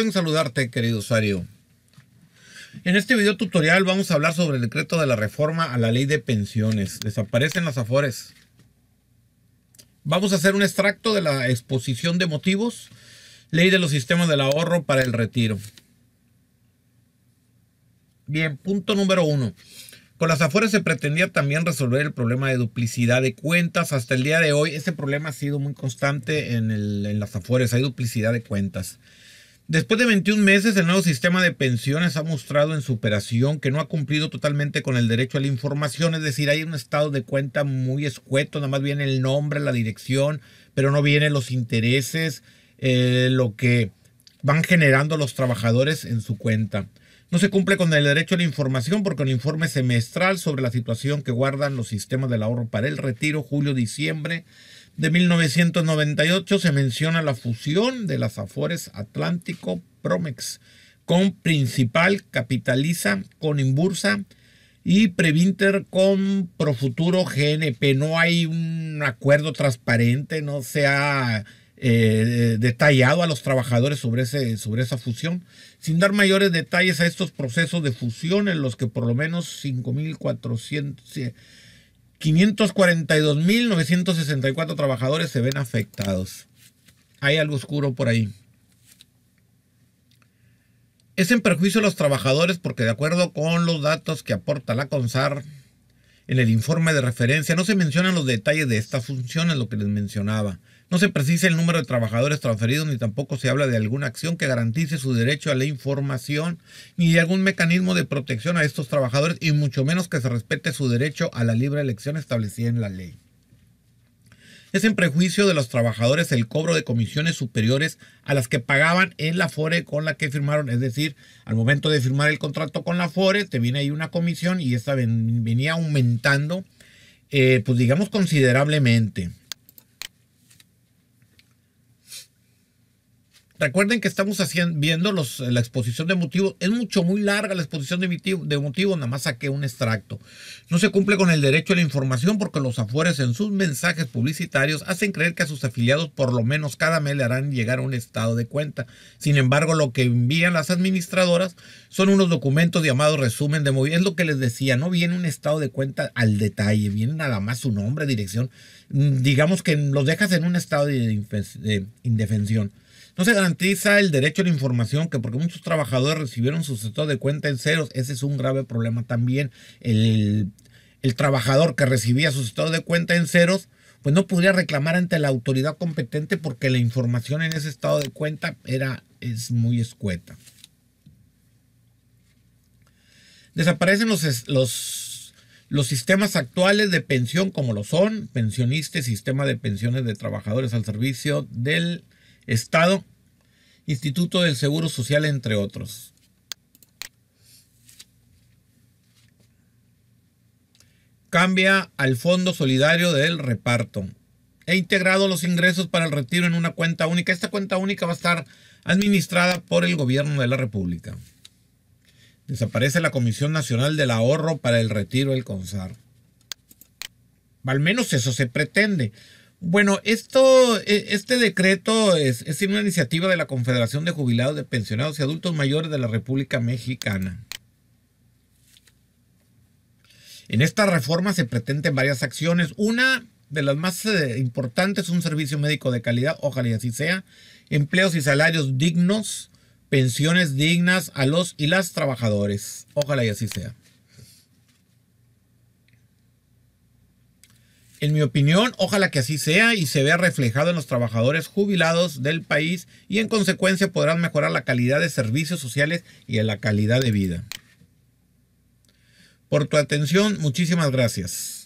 en saludarte, querido usuario. En este video tutorial vamos a hablar sobre el decreto de la reforma a la ley de pensiones. Desaparecen las afores. Vamos a hacer un extracto de la exposición de motivos, ley de los sistemas del ahorro para el retiro. Bien, punto número uno. Con las afores se pretendía también resolver el problema de duplicidad de cuentas. Hasta el día de hoy, ese problema ha sido muy constante en, en las afores. Hay duplicidad de cuentas. Después de 21 meses, el nuevo sistema de pensiones ha mostrado en superación que no ha cumplido totalmente con el derecho a la información, es decir, hay un estado de cuenta muy escueto, nada más viene el nombre, la dirección, pero no vienen los intereses, eh, lo que van generando los trabajadores en su cuenta. No se cumple con el derecho a la información porque un informe semestral sobre la situación que guardan los sistemas del ahorro para el retiro julio-diciembre de 1998 se menciona la fusión de las Afores Atlántico Promex con Principal, Capitaliza, con Inbursa y Previnter con Profuturo GNP. No hay un acuerdo transparente, no se ha eh, detallado a los trabajadores sobre, ese, sobre esa fusión. Sin dar mayores detalles a estos procesos de fusión en los que por lo menos 5.400... 542.964 trabajadores se ven afectados. Hay algo oscuro por ahí. Es en perjuicio a los trabajadores porque de acuerdo con los datos que aporta la CONSAR, en el informe de referencia no se mencionan los detalles de estas funciones, lo que les mencionaba. No se precisa el número de trabajadores transferidos ni tampoco se habla de alguna acción que garantice su derecho a la información ni de algún mecanismo de protección a estos trabajadores y mucho menos que se respete su derecho a la libre elección establecida en la ley es en prejuicio de los trabajadores el cobro de comisiones superiores a las que pagaban en la FORE con la que firmaron. Es decir, al momento de firmar el contrato con la FORE, te viene ahí una comisión y esta venía aumentando, eh, pues digamos, considerablemente. Recuerden que estamos haciendo, viendo eh, la exposición de motivos. Es mucho, muy larga la exposición de, motivos, de motivo, nada más saqué un extracto. No se cumple con el derecho a la información porque los afueros en sus mensajes publicitarios hacen creer que a sus afiliados por lo menos cada mes le harán llegar un estado de cuenta. Sin embargo, lo que envían las administradoras son unos documentos llamados resumen de movimiento. Es lo que les decía, no viene un estado de cuenta al detalle, viene nada más su nombre, dirección. Mm, digamos que los dejas en un estado de indefensión. No se garantiza el derecho a la información, que porque muchos trabajadores recibieron sus estados de cuenta en ceros, ese es un grave problema también. El, trabajador que recibía sus estados de cuenta en ceros, pues no podría reclamar ante la autoridad competente porque la información en ese estado de cuenta era, es muy escueta. Desaparecen los, los, los sistemas actuales de pensión como lo son, pensionistas y sistema de pensiones de trabajadores al servicio del Estado, Instituto del Seguro Social, entre otros. Cambia al Fondo Solidario del Reparto. He integrado los ingresos para el retiro en una cuenta única. Esta cuenta única va a estar administrada por el Gobierno de la República. Desaparece la Comisión Nacional del Ahorro para el Retiro del CONSAR. Al menos eso se pretende. Bueno, esto, e, este decreto es, una iniciativa de la Confederación de Jubilados de Pensionados y Adultos Mayores de la República Mexicana. En esta reforma se pretenden varias acciones. Una de las más eh, importantes, es un servicio médico de calidad, ojalá y así sea, empleos y salarios dignos, pensiones dignas a los y las trabajadores, ojalá y así sea. En mi opinión, ojalá que así sea y se vea reflejado en los trabajadores jubilados del país y en consecuencia podrán mejorar la calidad de servicios sociales y la calidad de vida. Por tu atención, muchísimas gracias.